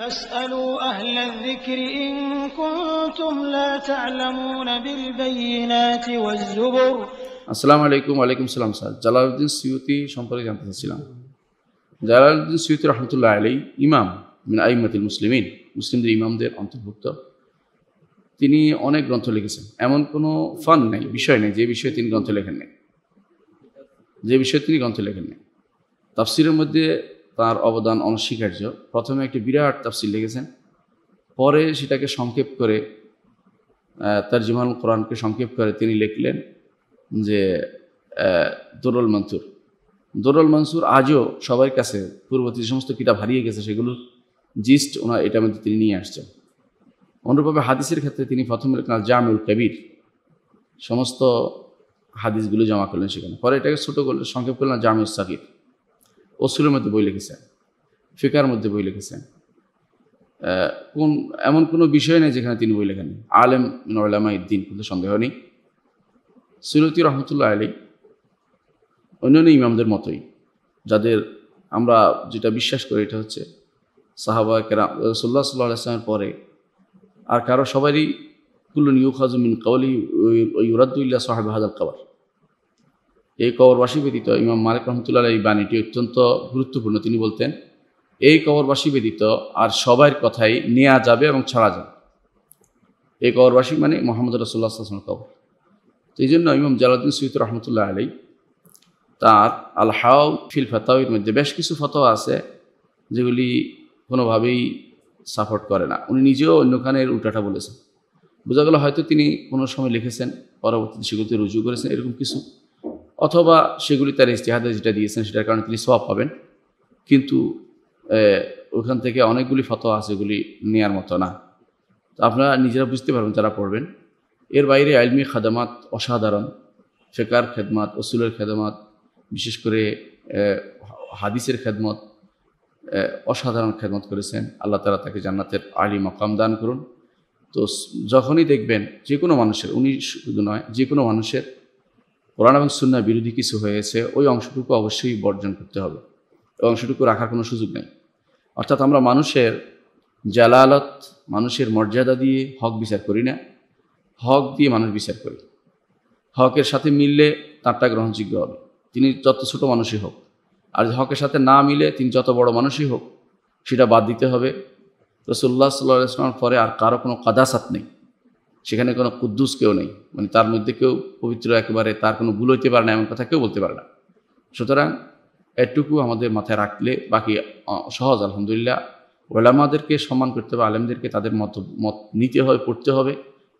আসসালামু আলাইকুম ওয়ালাইকুম সালাম স্যার জালালউদ্দিন সিউতি সম্পর্কে জানতে চাচ্ছিলাম জালালউদ্দিন সিউতি রহমতুল্লাহ আলী ইমাম মানে আইমাতুল মুসলিমিন মুসলিমদের ইমামদের অন্তর্ভুক্ত তিনি অনেক গ্রন্থ লিখেছেন এমন কোনো ফান নেই বিষয় নেই যে বিষয়ে তিনি গ্রন্থ লেখেন নেই যে বিষয়ে তিনি গ্রন্থ লেখেন নেই তাফসিরের মধ্যে তার অবদান অনস্বীকার্য প্রথমে একটি বিরাট তাফসিল লিখেছেন পরে সেটাকে সংক্ষেপ করে তার জীবন কোরআনকে সংক্ষেপ করে তিনি লিখলেন যে দোরল মনসুর দোরল মনসুর আজও সবার কাছে পূর্ববর্তী যে সমস্ত কিতাব হারিয়ে গেছে সেগুলো জিস্ট ওনার এটার মধ্যে তিনি নিয়ে আসছেন অনুরূপভাবে হাদিসের ক্ষেত্রে তিনি প্রথম লিখলেন জামুল কবির সমস্ত হাদিসগুলো জমা করলেন সেখানে পরে এটাকে ছোটো করলেন সংক্ষেপ করলেন জামুল সাকিব অসুরের মধ্যে বই লিখেছেন ফিকার মধ্যে বই লিখেছেন কোন এমন কোনো বিষয় নেই যেখানে তিনি বই লেখেন আলেম নলামা ইদ্দিন কিন্তু সন্দেহ নেই সুরতি রহমতুল্লাহ আলী অন্যান্য ইমামদের মতোই যাদের আমরা যেটা বিশ্বাস করি এটা হচ্ছে সাহাবা কেরাম সোল্লা সাল্লাহ আসলামের পরে আর কারো সবারই কুল্লুন খাজুমিন কাউলি ইউরাদ্দুল্লাহ সাহাব হাজাল কাবার এই কবরবাসী ব্যতীত ইমাম মালিক রহমতুল্লাহ এই বাণীটি অত্যন্ত গুরুত্বপূর্ণ তিনি বলতেন এই কবরবাসী ব্যতীত আর সবার কথাই নেওয়া যাবে এবং ছাড়া যাবে এই কবরবাসী মানে মোহাম্মদ রসুল্লাহ আসলামের কবর তো এই জন্য ইমাম জালাউদ্দিন সৈয়দ রহমতুল্লাহ আলী তার হাউ ফিল ফতাউর মধ্যে বেশ কিছু ফতোয়া আছে যেগুলি কোনোভাবেই সাপোর্ট করে না উনি নিজেও অন্যখানের উল্টাটা বলেছেন বোঝা গেল হয়তো তিনি কোনো সময় লিখেছেন পরবর্তী সেগুলিতে রুজু করেছেন এরকম কিছু অথবা সেগুলি তার ইস্তেহাদে যেটা দিয়েছেন সেটার কারণে তিনি সব পাবেন কিন্তু ওখান থেকে অনেকগুলি ফতোয়া আছে এগুলি নেওয়ার মতো না আপনারা নিজেরা বুঝতে পারবেন তারা পড়বেন এর বাইরে আইলমি খাদামাত অসাধারণ ফেকার খেদমাত ওসুলের খেদমাত বিশেষ করে হাদিসের খেদমত অসাধারণ খেদমত করেছেন আল্লাহ তালা তাকে জান্নাতের আলী মকাম দান করুন তো যখনই দেখবেন যে কোনো মানুষের উনি শুধু নয় যে কোনো মানুষের কোরআন এবং সুন্না বিরোধী কিছু হয়েছে ওই অংশটুকু অবশ্যই বর্জন করতে হবে ওই অংশটুকু রাখার কোনো সুযোগ নেই অর্থাৎ আমরা মানুষের জালালত মানুষের মর্যাদা দিয়ে হক বিচার করি না হক দিয়ে মানুষ বিচার করি হকের সাথে মিললে তারটা গ্রহণযোগ্য হবে তিনি যত ছোট মানুষই হোক আর হকের সাথে না মিলে তিনি যত বড় মানুষই হোক সেটা বাদ দিতে হবে রসুল্লাহ সাল্লাহ ইসলামের পরে আর কারো কোনো কাদাসাত নেই সেখানে কোনো কুদ্দুস কেউ নেই মানে তার মধ্যে কেউ পবিত্র একেবারে তার কোনো ভুল হইতে পারে না এমন কথা কেউ বলতে পারে না সুতরাং এটুকু আমাদের মাথায় রাখলে বাকি সহজ আলহামদুলিল্লাহ ওলামাদেরকে সম্মান করতে হবে আলেমদেরকে তাদের মত মত নিতে হবে পড়তে হবে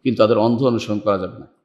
কিন্তু তাদের অন্ধ অনুসরণ করা যাবে না